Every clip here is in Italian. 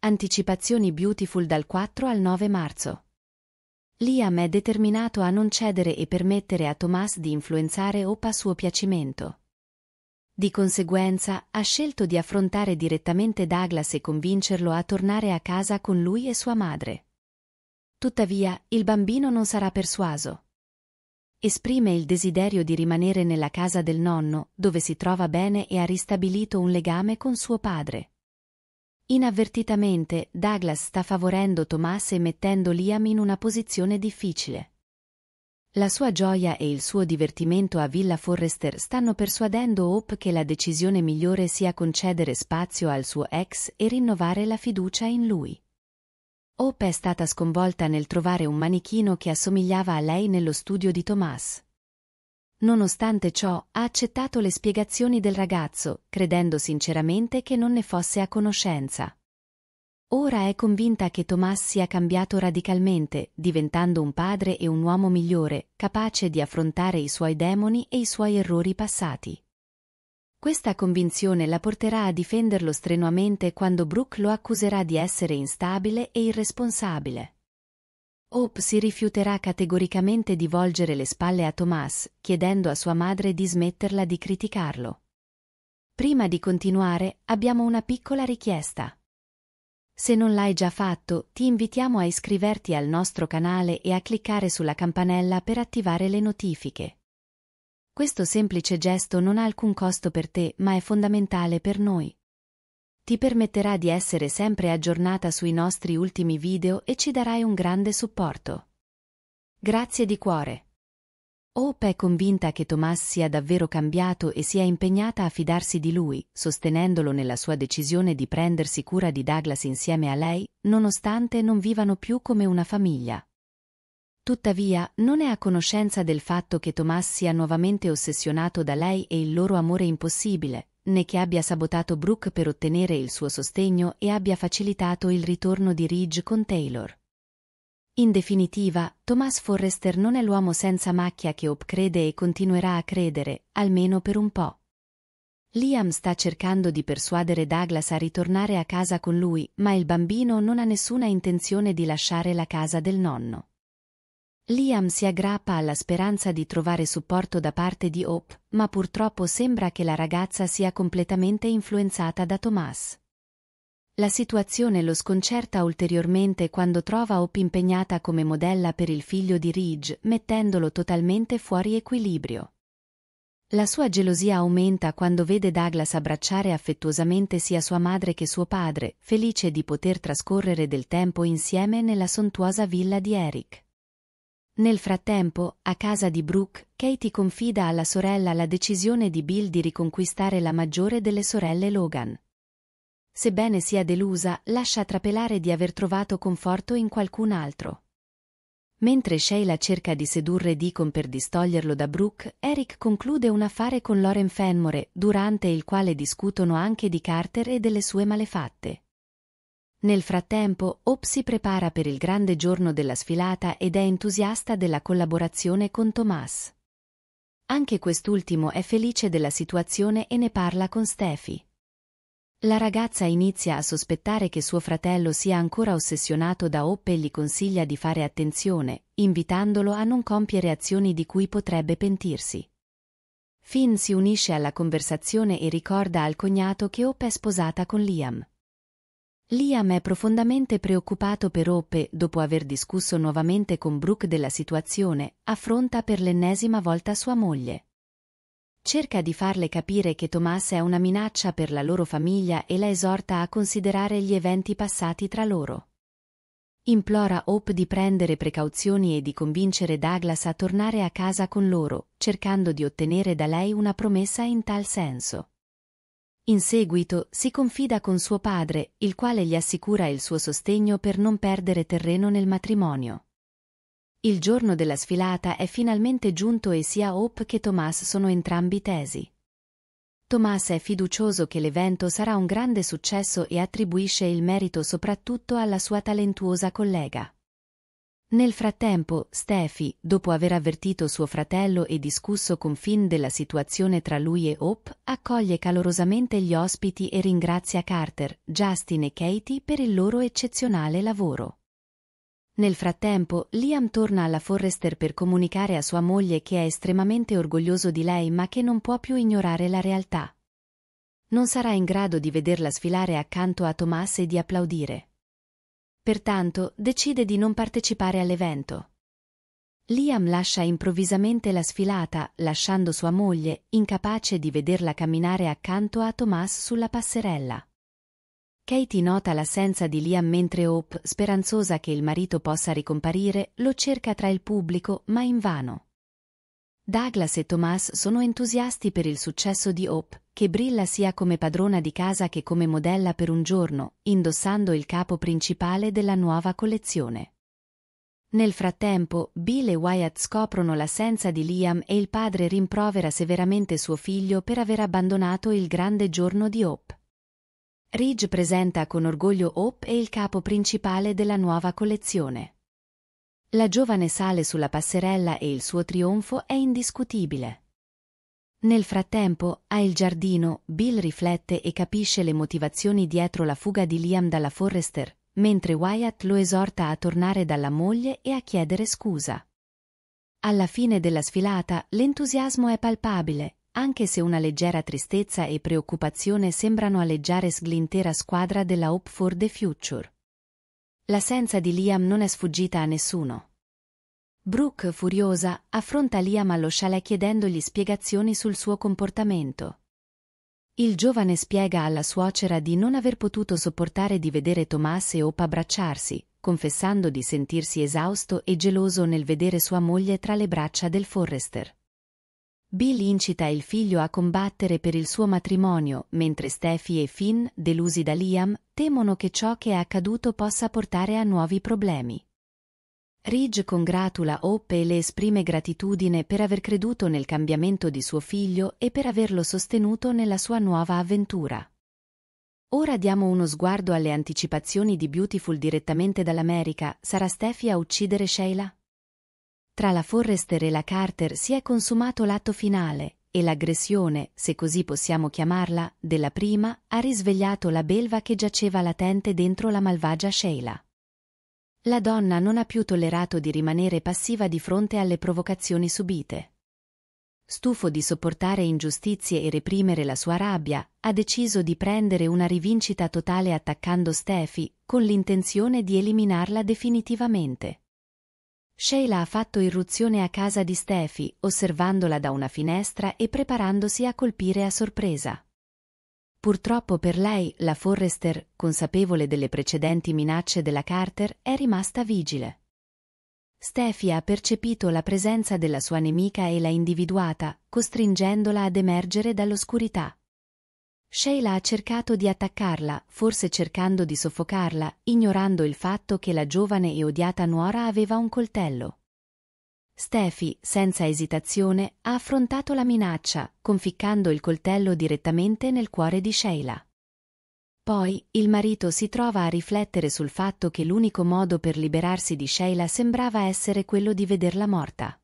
Anticipazioni Beautiful dal 4 al 9 marzo. Liam è determinato a non cedere e permettere a Thomas di influenzare Opa a suo piacimento. Di conseguenza, ha scelto di affrontare direttamente Douglas e convincerlo a tornare a casa con lui e sua madre. Tuttavia, il bambino non sarà persuaso. Esprime il desiderio di rimanere nella casa del nonno, dove si trova bene e ha ristabilito un legame con suo padre. Inavvertitamente, Douglas sta favorendo Thomas e mettendo Liam in una posizione difficile. La sua gioia e il suo divertimento a Villa Forrester stanno persuadendo Hope che la decisione migliore sia concedere spazio al suo ex e rinnovare la fiducia in lui. Hope è stata sconvolta nel trovare un manichino che assomigliava a lei nello studio di Thomas. Nonostante ciò, ha accettato le spiegazioni del ragazzo, credendo sinceramente che non ne fosse a conoscenza. Ora è convinta che Thomas sia cambiato radicalmente, diventando un padre e un uomo migliore, capace di affrontare i suoi demoni e i suoi errori passati. Questa convinzione la porterà a difenderlo strenuamente quando Brooke lo accuserà di essere instabile e irresponsabile. Hope si rifiuterà categoricamente di volgere le spalle a Thomas, chiedendo a sua madre di smetterla di criticarlo. Prima di continuare, abbiamo una piccola richiesta. Se non l'hai già fatto, ti invitiamo a iscriverti al nostro canale e a cliccare sulla campanella per attivare le notifiche. Questo semplice gesto non ha alcun costo per te, ma è fondamentale per noi ti permetterà di essere sempre aggiornata sui nostri ultimi video e ci darai un grande supporto. Grazie di cuore. Hope è convinta che Thomas sia davvero cambiato e si è impegnata a fidarsi di lui, sostenendolo nella sua decisione di prendersi cura di Douglas insieme a lei, nonostante non vivano più come una famiglia. Tuttavia, non è a conoscenza del fatto che Thomas sia nuovamente ossessionato da lei e il loro amore impossibile, né che abbia sabotato Brooke per ottenere il suo sostegno e abbia facilitato il ritorno di Ridge con Taylor. In definitiva, Thomas Forrester non è l'uomo senza macchia che Hope crede e continuerà a credere, almeno per un po'. Liam sta cercando di persuadere Douglas a ritornare a casa con lui, ma il bambino non ha nessuna intenzione di lasciare la casa del nonno. Liam si aggrappa alla speranza di trovare supporto da parte di Hope, ma purtroppo sembra che la ragazza sia completamente influenzata da Thomas. La situazione lo sconcerta ulteriormente quando trova Hope impegnata come modella per il figlio di Ridge, mettendolo totalmente fuori equilibrio. La sua gelosia aumenta quando vede Douglas abbracciare affettuosamente sia sua madre che suo padre, felice di poter trascorrere del tempo insieme nella sontuosa villa di Eric. Nel frattempo, a casa di Brooke, Katie confida alla sorella la decisione di Bill di riconquistare la maggiore delle sorelle Logan. Sebbene sia delusa, lascia trapelare di aver trovato conforto in qualcun altro. Mentre Sheila cerca di sedurre Deacon per distoglierlo da Brooke, Eric conclude un affare con Lauren Fenmore, durante il quale discutono anche di Carter e delle sue malefatte. Nel frattempo, Op si prepara per il grande giorno della sfilata ed è entusiasta della collaborazione con Tomas. Anche quest'ultimo è felice della situazione e ne parla con Steffi. La ragazza inizia a sospettare che suo fratello sia ancora ossessionato da Op e gli consiglia di fare attenzione, invitandolo a non compiere azioni di cui potrebbe pentirsi. Finn si unisce alla conversazione e ricorda al cognato che Op è sposata con Liam. Liam è profondamente preoccupato per Hope dopo aver discusso nuovamente con Brooke della situazione, affronta per l'ennesima volta sua moglie. Cerca di farle capire che Thomas è una minaccia per la loro famiglia e la esorta a considerare gli eventi passati tra loro. Implora Hope di prendere precauzioni e di convincere Douglas a tornare a casa con loro, cercando di ottenere da lei una promessa in tal senso. In seguito si confida con suo padre, il quale gli assicura il suo sostegno per non perdere terreno nel matrimonio. Il giorno della sfilata è finalmente giunto e sia Hope che Thomas sono entrambi tesi. Thomas è fiducioso che l'evento sarà un grande successo e attribuisce il merito soprattutto alla sua talentuosa collega. Nel frattempo, Steffi, dopo aver avvertito suo fratello e discusso con Finn della situazione tra lui e Hope, accoglie calorosamente gli ospiti e ringrazia Carter, Justin e Katie per il loro eccezionale lavoro. Nel frattempo, Liam torna alla Forrester per comunicare a sua moglie che è estremamente orgoglioso di lei ma che non può più ignorare la realtà. Non sarà in grado di vederla sfilare accanto a Thomas e di applaudire. Pertanto, decide di non partecipare all'evento. Liam lascia improvvisamente la sfilata, lasciando sua moglie, incapace di vederla camminare accanto a Thomas sulla passerella. Katie nota l'assenza di Liam mentre Hope, speranzosa che il marito possa ricomparire, lo cerca tra il pubblico, ma invano. Douglas e Thomas sono entusiasti per il successo di Hope, che brilla sia come padrona di casa che come modella per un giorno, indossando il capo principale della nuova collezione. Nel frattempo, Bill e Wyatt scoprono l'assenza di Liam e il padre rimprovera severamente suo figlio per aver abbandonato il grande giorno di Hope. Ridge presenta con orgoglio Hope e il capo principale della nuova collezione. La giovane sale sulla passerella e il suo trionfo è indiscutibile. Nel frattempo, a al giardino, Bill riflette e capisce le motivazioni dietro la fuga di Liam dalla Forrester, mentre Wyatt lo esorta a tornare dalla moglie e a chiedere scusa. Alla fine della sfilata l'entusiasmo è palpabile, anche se una leggera tristezza e preoccupazione sembrano alleggiare sull'intera squadra della Hope for the Future. L'assenza di Liam non è sfuggita a nessuno. Brooke, furiosa, affronta Liam allo chalet chiedendogli spiegazioni sul suo comportamento. Il giovane spiega alla suocera di non aver potuto sopportare di vedere Thomas e Opa abbracciarsi, confessando di sentirsi esausto e geloso nel vedere sua moglie tra le braccia del Forrester. Bill incita il figlio a combattere per il suo matrimonio, mentre Steffi e Finn, delusi da Liam, temono che ciò che è accaduto possa portare a nuovi problemi. Ridge congratula Hope e le esprime gratitudine per aver creduto nel cambiamento di suo figlio e per averlo sostenuto nella sua nuova avventura. Ora diamo uno sguardo alle anticipazioni di Beautiful direttamente dall'America. Sarà Steffi a uccidere Sheila? Tra la Forrester e la Carter si è consumato l'atto finale e l'aggressione, se così possiamo chiamarla, della prima ha risvegliato la belva che giaceva latente dentro la malvagia Sheila. La donna non ha più tollerato di rimanere passiva di fronte alle provocazioni subite. Stufo di sopportare ingiustizie e reprimere la sua rabbia, ha deciso di prendere una rivincita totale attaccando Steffi, con l'intenzione di eliminarla definitivamente. Sheila ha fatto irruzione a casa di Steffi, osservandola da una finestra e preparandosi a colpire a sorpresa. Purtroppo per lei, la Forrester, consapevole delle precedenti minacce della Carter, è rimasta vigile. Steffi ha percepito la presenza della sua nemica e l'ha individuata, costringendola ad emergere dall'oscurità. Sheila ha cercato di attaccarla, forse cercando di soffocarla, ignorando il fatto che la giovane e odiata nuora aveva un coltello. Steffi, senza esitazione, ha affrontato la minaccia, conficcando il coltello direttamente nel cuore di Sheila. Poi, il marito si trova a riflettere sul fatto che l'unico modo per liberarsi di Sheila sembrava essere quello di vederla morta.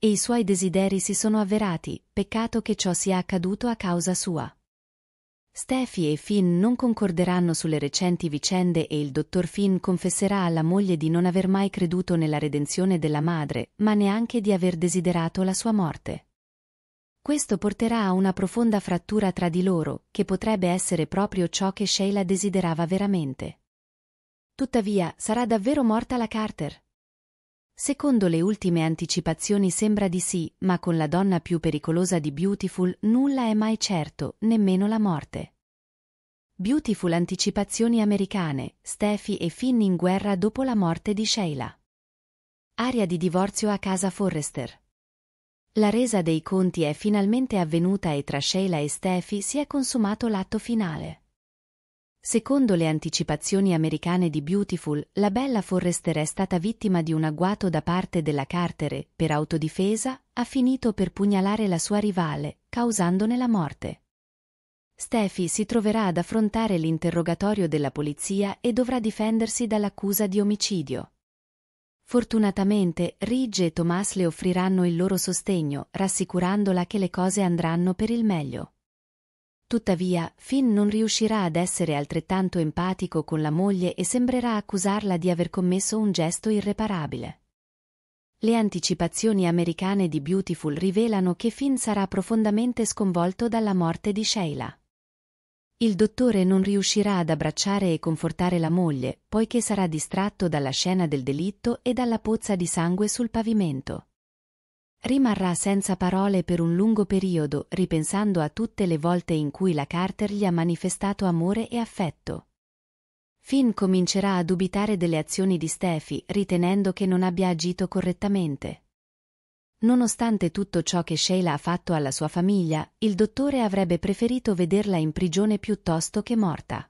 E i suoi desideri si sono avverati, peccato che ciò sia accaduto a causa sua. Steffi e Finn non concorderanno sulle recenti vicende e il dottor Finn confesserà alla moglie di non aver mai creduto nella redenzione della madre, ma neanche di aver desiderato la sua morte. Questo porterà a una profonda frattura tra di loro, che potrebbe essere proprio ciò che Sheila desiderava veramente. Tuttavia, sarà davvero morta la Carter? Secondo le ultime anticipazioni sembra di sì, ma con la donna più pericolosa di Beautiful nulla è mai certo, nemmeno la morte. Beautiful anticipazioni americane, Steffi e Finn in guerra dopo la morte di Sheila. Aria di divorzio a casa Forrester. La resa dei conti è finalmente avvenuta e tra Sheila e Steffi si è consumato l'atto finale. Secondo le anticipazioni americane di Beautiful, la bella Forrester è stata vittima di un agguato da parte della e, per autodifesa, ha finito per pugnalare la sua rivale, causandone la morte. Steffi si troverà ad affrontare l'interrogatorio della polizia e dovrà difendersi dall'accusa di omicidio. Fortunatamente, Ridge e Thomas le offriranno il loro sostegno, rassicurandola che le cose andranno per il meglio. Tuttavia, Finn non riuscirà ad essere altrettanto empatico con la moglie e sembrerà accusarla di aver commesso un gesto irreparabile. Le anticipazioni americane di Beautiful rivelano che Finn sarà profondamente sconvolto dalla morte di Sheila. Il dottore non riuscirà ad abbracciare e confortare la moglie, poiché sarà distratto dalla scena del delitto e dalla pozza di sangue sul pavimento. Rimarrà senza parole per un lungo periodo, ripensando a tutte le volte in cui la Carter gli ha manifestato amore e affetto. Finn comincerà a dubitare delle azioni di Steffi, ritenendo che non abbia agito correttamente. Nonostante tutto ciò che Sheila ha fatto alla sua famiglia, il dottore avrebbe preferito vederla in prigione piuttosto che morta.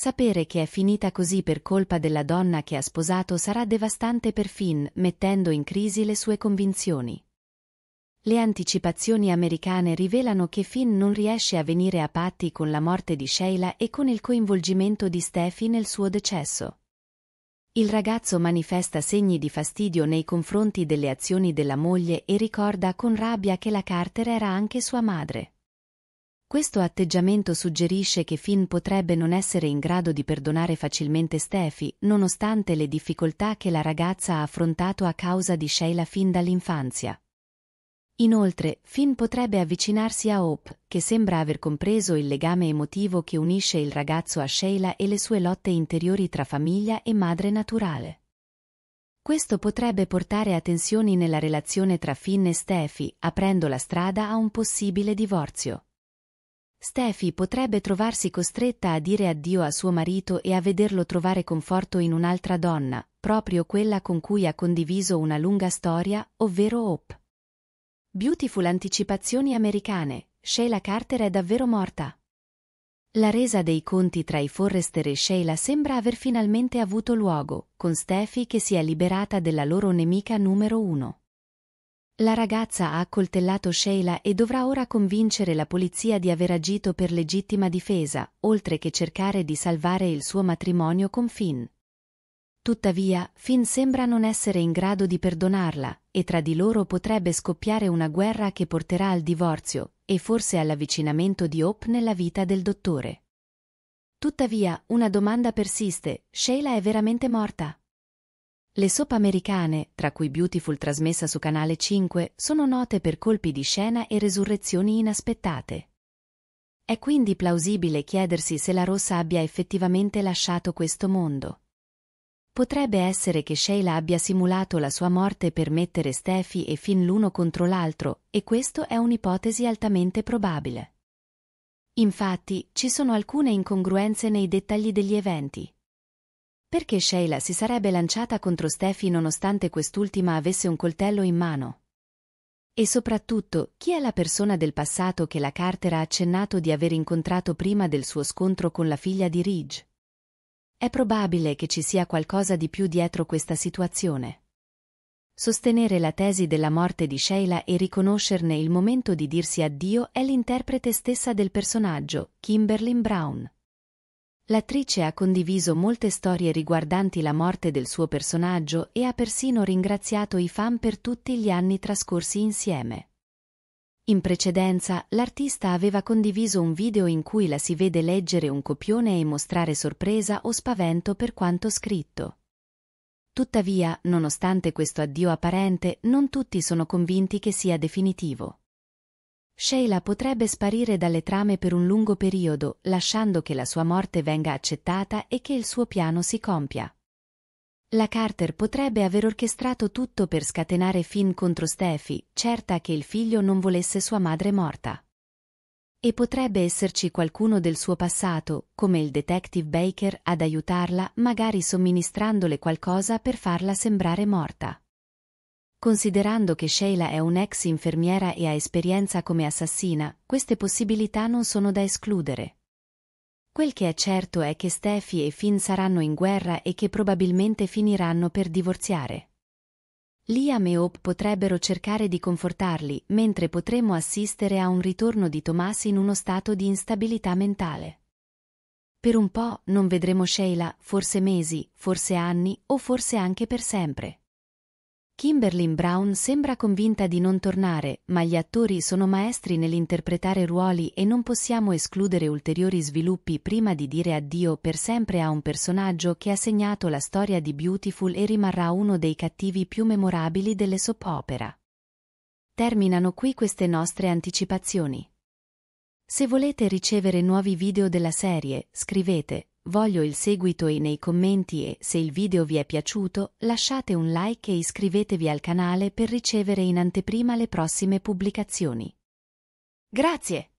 Sapere che è finita così per colpa della donna che ha sposato sarà devastante per Finn, mettendo in crisi le sue convinzioni. Le anticipazioni americane rivelano che Finn non riesce a venire a patti con la morte di Sheila e con il coinvolgimento di Steffi nel suo decesso. Il ragazzo manifesta segni di fastidio nei confronti delle azioni della moglie e ricorda con rabbia che la Carter era anche sua madre. Questo atteggiamento suggerisce che Finn potrebbe non essere in grado di perdonare facilmente Steffi, nonostante le difficoltà che la ragazza ha affrontato a causa di Sheila fin dall'infanzia. Inoltre, Finn potrebbe avvicinarsi a Hope, che sembra aver compreso il legame emotivo che unisce il ragazzo a Sheila e le sue lotte interiori tra famiglia e madre naturale. Questo potrebbe portare a tensioni nella relazione tra Finn e Steffi, aprendo la strada a un possibile divorzio. Steffi potrebbe trovarsi costretta a dire addio a suo marito e a vederlo trovare conforto in un'altra donna, proprio quella con cui ha condiviso una lunga storia, ovvero Hope. Beautiful anticipazioni americane, Sheila Carter è davvero morta. La resa dei conti tra i Forrester e Sheila sembra aver finalmente avuto luogo, con Steffi che si è liberata della loro nemica numero uno. La ragazza ha accoltellato Sheila e dovrà ora convincere la polizia di aver agito per legittima difesa, oltre che cercare di salvare il suo matrimonio con Finn. Tuttavia, Finn sembra non essere in grado di perdonarla, e tra di loro potrebbe scoppiare una guerra che porterà al divorzio, e forse all'avvicinamento di Hope nella vita del dottore. Tuttavia, una domanda persiste, Sheila è veramente morta? Le soap americane, tra cui Beautiful trasmessa su Canale 5, sono note per colpi di scena e resurrezioni inaspettate. È quindi plausibile chiedersi se la Rossa abbia effettivamente lasciato questo mondo. Potrebbe essere che Sheila abbia simulato la sua morte per mettere Steffi e Finn l'uno contro l'altro, e questo è un'ipotesi altamente probabile. Infatti, ci sono alcune incongruenze nei dettagli degli eventi. Perché Sheila si sarebbe lanciata contro Steffi nonostante quest'ultima avesse un coltello in mano? E soprattutto, chi è la persona del passato che la Carter ha accennato di aver incontrato prima del suo scontro con la figlia di Ridge? È probabile che ci sia qualcosa di più dietro questa situazione. Sostenere la tesi della morte di Sheila e riconoscerne il momento di dirsi addio è l'interprete stessa del personaggio, Kimberlyn Brown. L'attrice ha condiviso molte storie riguardanti la morte del suo personaggio e ha persino ringraziato i fan per tutti gli anni trascorsi insieme. In precedenza, l'artista aveva condiviso un video in cui la si vede leggere un copione e mostrare sorpresa o spavento per quanto scritto. Tuttavia, nonostante questo addio apparente, non tutti sono convinti che sia definitivo. Sheila potrebbe sparire dalle trame per un lungo periodo, lasciando che la sua morte venga accettata e che il suo piano si compia. La Carter potrebbe aver orchestrato tutto per scatenare Finn contro Steffi, certa che il figlio non volesse sua madre morta. E potrebbe esserci qualcuno del suo passato, come il detective Baker, ad aiutarla, magari somministrandole qualcosa per farla sembrare morta. Considerando che Sheila è un'ex infermiera e ha esperienza come assassina, queste possibilità non sono da escludere. Quel che è certo è che Steffi e Finn saranno in guerra e che probabilmente finiranno per divorziare. Liam e Hope potrebbero cercare di confortarli, mentre potremmo assistere a un ritorno di Tomas in uno stato di instabilità mentale. Per un po' non vedremo Sheila, forse mesi, forse anni o forse anche per sempre. Kimberlyn Brown sembra convinta di non tornare, ma gli attori sono maestri nell'interpretare ruoli e non possiamo escludere ulteriori sviluppi prima di dire addio per sempre a un personaggio che ha segnato la storia di Beautiful e rimarrà uno dei cattivi più memorabili delle soap opera. Terminano qui queste nostre anticipazioni. Se volete ricevere nuovi video della serie, scrivete voglio il seguito e nei commenti e, se il video vi è piaciuto, lasciate un like e iscrivetevi al canale per ricevere in anteprima le prossime pubblicazioni. Grazie!